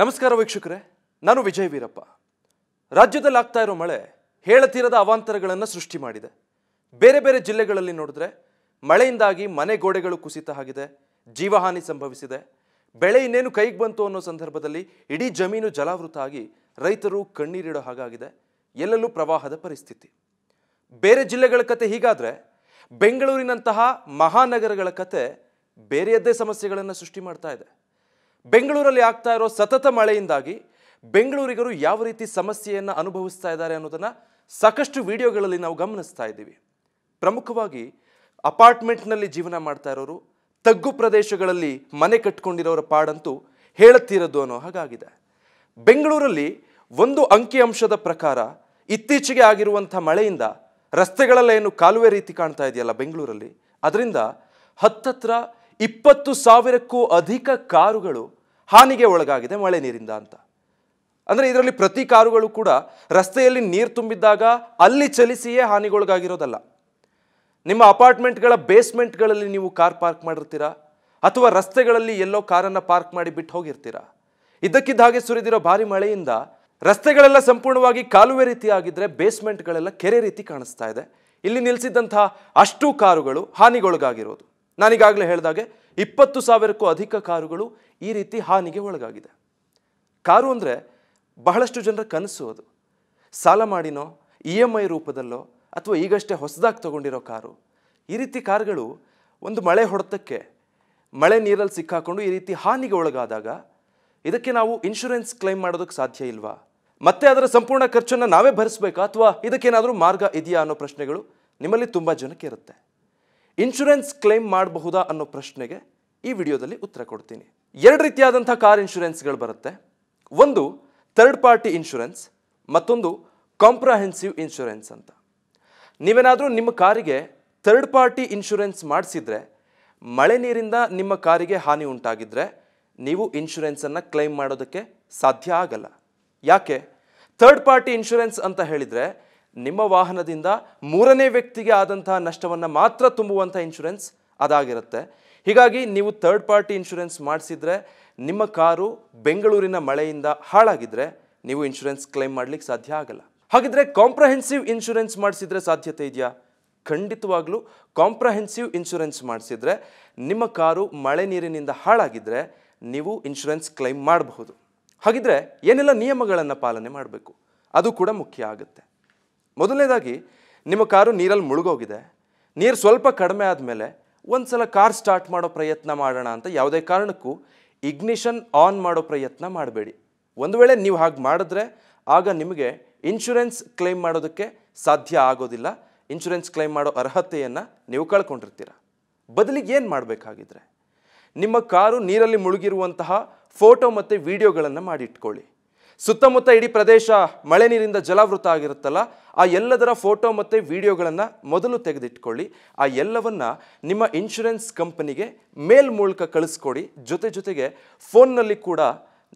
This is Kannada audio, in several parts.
ನಮಸ್ಕಾರ ವೀಕ್ಷಕರೇ ನಾನು ವಿಜಯ್ ವೀರಪ್ಪ ರಾಜ್ಯದಲ್ಲಿ ಆಗ್ತಾ ಇರೋ ಮಳೆ ಹೇಳತೀರದ ಅವಾಂತರಗಳನ್ನು ಸೃಷ್ಟಿ ಮಾಡಿದೆ ಬೇರೆ ಬೇರೆ ಜಿಲ್ಲೆಗಳಲ್ಲಿ ನೋಡಿದ್ರೆ ಮಳೆಯಿಂದಾಗಿ ಮನೆ ಗೋಡೆಗಳು ಕುಸಿತ ಆಗಿದೆ ಜೀವಹಾನಿ ಸಂಭವಿಸಿದೆ ಬೆಳೆ ಇನ್ನೇನು ಕೈಗೆ ಬಂತು ಅನ್ನೋ ಸಂದರ್ಭದಲ್ಲಿ ಇಡೀ ಜಮೀನು ಜಲಾವೃತ ಆಗಿ ರೈತರು ಕಣ್ಣೀರಿಡೋ ಹಾಗಾಗಿದೆ ಎಲ್ಲೆಲ್ಲೂ ಪ್ರವಾಹದ ಪರಿಸ್ಥಿತಿ ಬೇರೆ ಜಿಲ್ಲೆಗಳ ಕತೆ ಹೀಗಾದರೆ ಬೆಂಗಳೂರಿನಂತಹ ಮಹಾನಗರಗಳ ಕತೆ ಬೇರೆಯದ್ದೇ ಸಮಸ್ಯೆಗಳನ್ನು ಸೃಷ್ಟಿ ಮಾಡ್ತಾ ಇದೆ ಬೆಂಗಳೂರಲ್ಲಿ ಆಗ್ತಾ ಇರೋ ಸತತ ಮಳೆಯಿಂದಾಗಿ ಬೆಂಗಳೂರಿಗರು ಯಾವ ರೀತಿ ಸಮಸ್ಯೆಯನ್ನು ಅನುಭವಿಸ್ತಾ ಇದ್ದಾರೆ ಅನ್ನೋದನ್ನು ಸಾಕಷ್ಟು ವಿಡಿಯೋಗಳಲ್ಲಿ ನಾವು ಗಮನಿಸ್ತಾ ಇದ್ದೀವಿ ಪ್ರಮುಖವಾಗಿ ಅಪಾರ್ಟ್ಮೆಂಟ್ನಲ್ಲಿ ಜೀವನ ಮಾಡ್ತಾ ಇರೋರು ತಗ್ಗು ಪ್ರದೇಶಗಳಲ್ಲಿ ಮನೆ ಕಟ್ಕೊಂಡಿರೋರ ಪಾಡಂತೂ ಹೇಳುತ್ತಿರೋದು ಅನ್ನೋ ಹಾಗಾಗಿದೆ ಬೆಂಗಳೂರಲ್ಲಿ ಒಂದು ಅಂಕಿಅಂಶದ ಪ್ರಕಾರ ಇತ್ತೀಚೆಗೆ ಆಗಿರುವಂಥ ಮಳೆಯಿಂದ ರಸ್ತೆಗಳೆಲ್ಲ ಏನು ಕಾಲುವೆ ರೀತಿ ಕಾಣ್ತಾ ಇದೆಯಲ್ಲ ಬೆಂಗಳೂರಲ್ಲಿ ಅದರಿಂದ ಹತ್ತತ್ರ ಇಪ್ಪತ್ತು ಸಾವಿರಕ್ಕೂ ಅಧಿಕ ಕಾರುಗಳು ಹಾನಿಗೆ ಒಳಗಾಗಿದೆ ಮಳೆ ನೀರಿಂದ ಅಂತ ಅಂದರೆ ಇದರಲ್ಲಿ ಪ್ರತಿ ಕಾರುಗಳು ಕೂಡ ರಸ್ತೆಯಲ್ಲಿ ನೀರು ತುಂಬಿದ್ದಾಗ ಅಲ್ಲಿ ಚಲಿಸಿಯೇ ಹಾನಿಗೊಳಗಾಗಿರೋದಲ್ಲ ನಿಮ್ಮ ಅಪಾರ್ಟ್ಮೆಂಟ್ಗಳ ಬೇಸ್ಮೆಂಟ್ಗಳಲ್ಲಿ ನೀವು ಕಾರ್ ಪಾರ್ಕ್ ಮಾಡಿರ್ತೀರಾ ಅಥವಾ ರಸ್ತೆಗಳಲ್ಲಿ ಎಲ್ಲೋ ಕಾರನ್ನು ಪಾರ್ಕ್ ಮಾಡಿ ಬಿಟ್ಟು ಹೋಗಿರ್ತೀರಾ ಇದ್ದಕ್ಕಿದ್ದ ಹಾಗೆ ಸುರಿದಿರೋ ಭಾರಿ ಮಳೆಯಿಂದ ರಸ್ತೆಗಳೆಲ್ಲ ಸಂಪೂರ್ಣವಾಗಿ ಕಾಲುವೆ ರೀತಿ ಬೇಸ್ಮೆಂಟ್ಗಳೆಲ್ಲ ಕೆರೆ ರೀತಿ ಕಾಣಿಸ್ತಾ ಇದೆ ಇಲ್ಲಿ ನಿಲ್ಲಿಸಿದ್ದಂತಹ ಅಷ್ಟು ಕಾರುಗಳು ಹಾನಿಗೊಳಗಾಗಿರೋದು ನಾನೀಗಾಗಲೇ ಹೇಳಿದಾಗೆ ಇಪ್ಪತ್ತು ಸಾವಿರಕ್ಕೂ ಅಧಿಕ ಕಾರುಗಳು ಈ ರೀತಿ ಹಾನಿಗೆ ಒಳಗಾಗಿದೆ ಕಾರು ಅಂದರೆ ಬಹಳಷ್ಟು ಜನರ ಕನಸು ಅದು ಸಾಲ ಮಾಡಿನೋ ಇ ಎಮ್ ಐ ರೂಪದಲ್ಲೋ ಅಥವಾ ಈಗಷ್ಟೇ ಹೊಸದಾಗಿ ತಗೊಂಡಿರೋ ಕಾರು ಈ ರೀತಿ ಕಾರುಗಳು ಒಂದು ಮಳೆ ಹೊಡೆತಕ್ಕೆ ಮಳೆ ನೀರಲ್ಲಿ ಸಿಕ್ಕಾಕೊಂಡು ಈ ರೀತಿ ಹಾನಿಗೆ ಒಳಗಾದಾಗ ಇದಕ್ಕೆ ನಾವು ಇನ್ಶೂರೆನ್ಸ್ ಕ್ಲೈಮ್ ಮಾಡೋದಕ್ಕೆ ಸಾಧ್ಯ ಇಲ್ವಾ ಮತ್ತೆ ಅದರ ಸಂಪೂರ್ಣ ಖರ್ಚನ್ನು ನಾವೇ ಭರಿಸಬೇಕಾ ಅಥವಾ ಇದಕ್ಕೇನಾದರೂ ಮಾರ್ಗ ಇದೆಯಾ ಅನ್ನೋ ಪ್ರಶ್ನೆಗಳು ನಿಮ್ಮಲ್ಲಿ ತುಂಬ ಜನಕ್ಕೆ ಇರುತ್ತೆ ಇನ್ಶೂರೆನ್ಸ್ ಕ್ಲೇಮ್ ಮಾಡಬಹುದಾ ಅನ್ನೋ ಪ್ರಶ್ನೆಗೆ ಈ ವಿಡಿಯೋದಲ್ಲಿ ಉತ್ತರ ಕೊಡ್ತೀನಿ ಎರಡು ರೀತಿಯಾದಂಥ ಕಾರ್ ಇನ್ಶೂರೆನ್ಸ್ಗಳು ಬರುತ್ತೆ ಒಂದು ಥರ್ಡ್ ಪಾರ್ಟಿ ಇನ್ಶೂರೆನ್ಸ್ ಮತ್ತೊಂದು ಕಾಂಪ್ರಹೆನ್ಸಿವ್ ಇನ್ಶೂರೆನ್ಸ್ ಅಂತ ನೀವೇನಾದರೂ ನಿಮ್ಮ ಕಾರಿಗೆ ಥರ್ಡ್ ಪಾರ್ಟಿ ಇನ್ಶೂರೆನ್ಸ್ ಮಾಡಿಸಿದರೆ ಮಳೆ ನೀರಿಂದ ನಿಮ್ಮ ಕಾರಿಗೆ ಹಾನಿ ಉಂಟಾಗಿದ್ದರೆ ನೀವು ಇನ್ಶೂರೆನ್ಸನ್ನು ಕ್ಲೈಮ್ ಮಾಡೋದಕ್ಕೆ ಸಾಧ್ಯ ಆಗಲ್ಲ ಯಾಕೆ ಥರ್ಡ್ ಪಾರ್ಟಿ ಇನ್ಶೂರೆನ್ಸ್ ಅಂತ ಹೇಳಿದರೆ ನಿಮ್ಮ ವಾಹನದಿಂದ ಮೂರನೇ ವ್ಯಕ್ತಿಗೆ ಆದಂತಹ ನಷ್ಟವನ್ನು ಮಾತ್ರ ತುಂಬುವಂಥ ಇನ್ಶೂರೆನ್ಸ್ ಅದಾಗಿರುತ್ತೆ ಹೀಗಾಗಿ ನೀವು ಥರ್ಡ್ ಪಾರ್ಟಿ ಇನ್ಶೂರೆನ್ಸ್ ಮಾಡಿಸಿದರೆ ನಿಮ್ಮ ಕಾರು ಬೆಂಗಳೂರಿನ ಮಳೆಯಿಂದ ಹಾಳಾಗಿದ್ರೆ ನೀವು ಇನ್ಶೂರೆನ್ಸ್ ಕ್ಲೈಮ್ ಮಾಡಲಿಕ್ಕೆ ಸಾಧ್ಯ ಆಗಲ್ಲ ಹಾಗಿದ್ರೆ ಕಾಂಪ್ರಹೆನ್ಸಿವ್ ಇನ್ಶೂರೆನ್ಸ್ ಮಾಡಿಸಿದರೆ ಸಾಧ್ಯತೆ ಇದೆಯಾ ಖಂಡಿತವಾಗ್ಲೂ ಕಾಂಪ್ರಹೆನ್ಸಿವ್ ಇನ್ಶೂರೆನ್ಸ್ ಮಾಡಿಸಿದರೆ ನಿಮ್ಮ ಕಾರು ಮಳೆ ನೀರಿನಿಂದ ಹಾಳಾಗಿದ್ರೆ ನೀವು ಇನ್ಶೂರೆನ್ಸ್ ಕ್ಲೈಮ್ ಮಾಡಬಹುದು ಹಾಗಿದ್ರೆ ಏನೆಲ್ಲ ನಿಯಮಗಳನ್ನು ಪಾಲನೆ ಮಾಡಬೇಕು ಅದು ಕೂಡ ಮುಖ್ಯ ಆಗುತ್ತೆ ಮೊದಲನೇದಾಗಿ ನಿಮ್ಮ ಕಾರು ನೀರಲ್ಲಿ ಮುಳುಗೋಗಿದೆ ನೀರು ಸ್ವಲ್ಪ ಕಡಿಮೆ ಆದಮೇಲೆ ಒಂದು ಸಲ ಕಾರ್ ಸ್ಟಾರ್ಟ್ ಮಾಡೋ ಪ್ರಯತ್ನ ಮಾಡೋಣ ಅಂತ ಯಾವುದೇ ಕಾರಣಕ್ಕೂ ಇಗ್ನಿಷನ್ ಆನ್ ಮಾಡೋ ಪ್ರಯತ್ನ ಮಾಡಬೇಡಿ ಒಂದು ವೇಳೆ ನೀವು ಹಾಗೆ ಮಾಡಿದ್ರೆ ಆಗ ನಿಮಗೆ ಇನ್ಶೂರೆನ್ಸ್ ಕ್ಲೇಮ್ ಮಾಡೋದಕ್ಕೆ ಸಾಧ್ಯ ಆಗೋದಿಲ್ಲ ಇನ್ಶೂರೆನ್ಸ್ ಕ್ಲೈಮ್ ಮಾಡೋ ಅರ್ಹತೆಯನ್ನು ನೀವು ಕಳ್ಕೊಂಡಿರ್ತೀರ ಬದಲಿಗೆ ಏನು ಮಾಡಬೇಕಾಗಿದ್ರೆ ನಿಮ್ಮ ಕಾರು ನೀರಲ್ಲಿ ಮುಳುಗಿರುವಂತಹ ಫೋಟೋ ಮತ್ತು ವಿಡಿಯೋಗಳನ್ನು ಮಾಡಿಟ್ಕೊಳ್ಳಿ ಸುತ್ತಮುತ್ತ ಇಡೀ ಪ್ರದೇಶ ಮಳೆ ನೀರಿಂದ ಜಲಾವೃತ ಆಗಿರುತ್ತಲ್ಲ ಆ ಎಲ್ಲದರ ಫೋಟೋ ಮತ್ತು ವಿಡಿಯೋಗಳನ್ನು ಮೊದಲು ತೆಗೆದಿಟ್ಕೊಳ್ಳಿ ಆ ಎಲ್ಲವನ್ನು ನಿಮ್ಮ ಇನ್ಶೂರೆನ್ಸ್ ಕಂಪನಿಗೆ ಮೇಲ್ ಮೂಲಕ ಕಳಿಸ್ಕೊಡಿ ಜೊತೆ ಜೊತೆಗೆ ಫೋನ್ನಲ್ಲಿ ಕೂಡ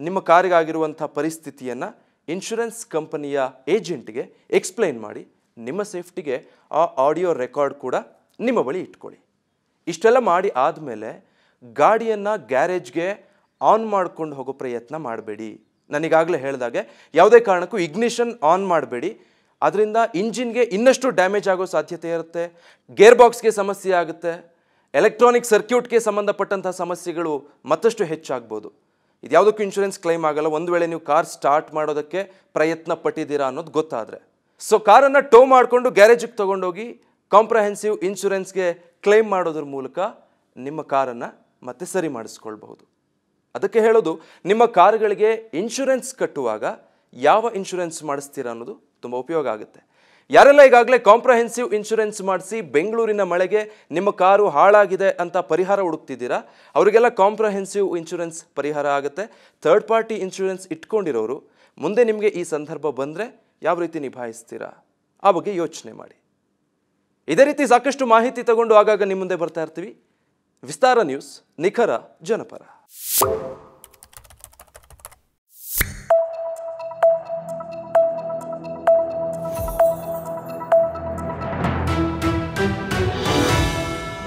ನಿಮ್ಮ ಕಾರಿಗಾಗಿರುವಂಥ ಪರಿಸ್ಥಿತಿಯನ್ನು ಇನ್ಶೂರೆನ್ಸ್ ಕಂಪನಿಯ ಏಜೆಂಟ್ಗೆ ಎಕ್ಸ್ಪ್ಲೈನ್ ಮಾಡಿ ನಿಮ್ಮ ಸೇಫ್ಟಿಗೆ ಆ ಆಡಿಯೋ ರೆಕಾರ್ಡ್ ಕೂಡ ನಿಮ್ಮ ಬಳಿ ಇಟ್ಕೊಳ್ಳಿ ಇಷ್ಟೆಲ್ಲ ಮಾಡಿ ಆದಮೇಲೆ ಗಾಡಿಯನ್ನು ಗ್ಯಾರೇಜ್ಗೆ ಆನ್ ಮಾಡ್ಕೊಂಡು ಹೋಗೋ ಪ್ರಯತ್ನ ಮಾಡಬೇಡಿ ನನಗಾಗಲೇ ಹೇಳಿದಾಗೆ ಯಾವುದೇ ಕಾರಣಕ್ಕೂ ಇಗ್ನಿಷನ್ ಆನ್ ಮಾಡಬೇಡಿ ಅದರಿಂದ ಇಂಜಿನ್ಗೆ ಇನ್ನಷ್ಟು ಡ್ಯಾಮೇಜ್ ಆಗೋ ಸಾಧ್ಯತೆ ಇರುತ್ತೆ ಗೇರ್ ಬಾಕ್ಸ್ಗೆ ಸಮಸ್ಯೆ ಆಗುತ್ತೆ ಎಲೆಕ್ಟ್ರಾನಿಕ್ ಸರ್ಕ್ಯೂಟ್ಗೆ ಸಂಬಂಧಪಟ್ಟಂತಹ ಸಮಸ್ಯೆಗಳು ಮತ್ತಷ್ಟು ಹೆಚ್ಚಾಗ್ಬೋದು ಇದು ಯಾವುದಕ್ಕೂ ಇನ್ಶೂರೆನ್ಸ್ ಕ್ಲೈಮ್ ಆಗಲ್ಲ ಒಂದು ವೇಳೆ ನೀವು ಕಾರ್ ಸ್ಟಾರ್ಟ್ ಮಾಡೋದಕ್ಕೆ ಪ್ರಯತ್ನ ಪಟ್ಟಿದ್ದೀರಾ ಅನ್ನೋದು ಗೊತ್ತಾದರೆ ಸೊ ಕಾರನ್ನು ಟೋ ಮಾಡಿಕೊಂಡು ಗ್ಯಾರೇಜಿಗೆ ತೊಗೊಂಡೋಗಿ ಕಾಂಪ್ರಹೆನ್ಸಿವ್ ಇನ್ಶೂರೆನ್ಸ್ಗೆ ಕ್ಲೈಮ್ ಮಾಡೋದ್ರ ಮೂಲಕ ನಿಮ್ಮ ಕಾರನ್ನು ಮತ್ತೆ ಸರಿ ಮಾಡಿಸ್ಕೊಳ್ಬಹುದು ಅದಕ್ಕೆ ಹೇಳೋದು ನಿಮ್ಮ ಕಾರುಗಳಿಗೆ ಇನ್ಶೂರೆನ್ಸ್ ಕಟ್ಟುವಾಗ ಯಾವ ಇನ್ಶೂರೆನ್ಸ್ ಮಾಡಿಸ್ತೀರಾ ಅನ್ನೋದು ತುಂಬ ಉಪಯೋಗ ಆಗುತ್ತೆ ಯಾರೆಲ್ಲ ಈಗಾಗಲೇ ಕಾಂಪ್ರಹೆನ್ಸಿವ್ ಇನ್ಶೂರೆನ್ಸ್ ಮಾಡಿಸಿ ಬೆಂಗಳೂರಿನ ಮಳೆಗೆ ನಿಮ್ಮ ಕಾರು ಹಾಳಾಗಿದೆ ಅಂತ ಪರಿಹಾರ ಹುಡುಕ್ತಿದ್ದೀರಾ ಅವರಿಗೆಲ್ಲ ಕಾಂಪ್ರಹೆನ್ಸಿವ್ ಇನ್ಶೂರೆನ್ಸ್ ಪರಿಹಾರ ಆಗುತ್ತೆ ಥರ್ಡ್ ಪಾರ್ಟಿ ಇನ್ಶೂರೆನ್ಸ್ ಇಟ್ಕೊಂಡಿರೋರು ಮುಂದೆ ನಿಮಗೆ ಈ ಸಂದರ್ಭ ಬಂದರೆ ಯಾವ ರೀತಿ ನಿಭಾಯಿಸ್ತೀರಾ ಆ ಬಗ್ಗೆ ಯೋಚನೆ ಮಾಡಿ ಇದೇ ರೀತಿ ಸಾಕಷ್ಟು ಮಾಹಿತಿ ತಗೊಂಡು ಆಗಾಗ ನಿಮ್ಮ ಮುಂದೆ ಬರ್ತಾ ಇರ್ತೀವಿ ವಿಸ್ತಾರ ನ್ಯೂಸ್ ನಿಖರ ಜನಪರ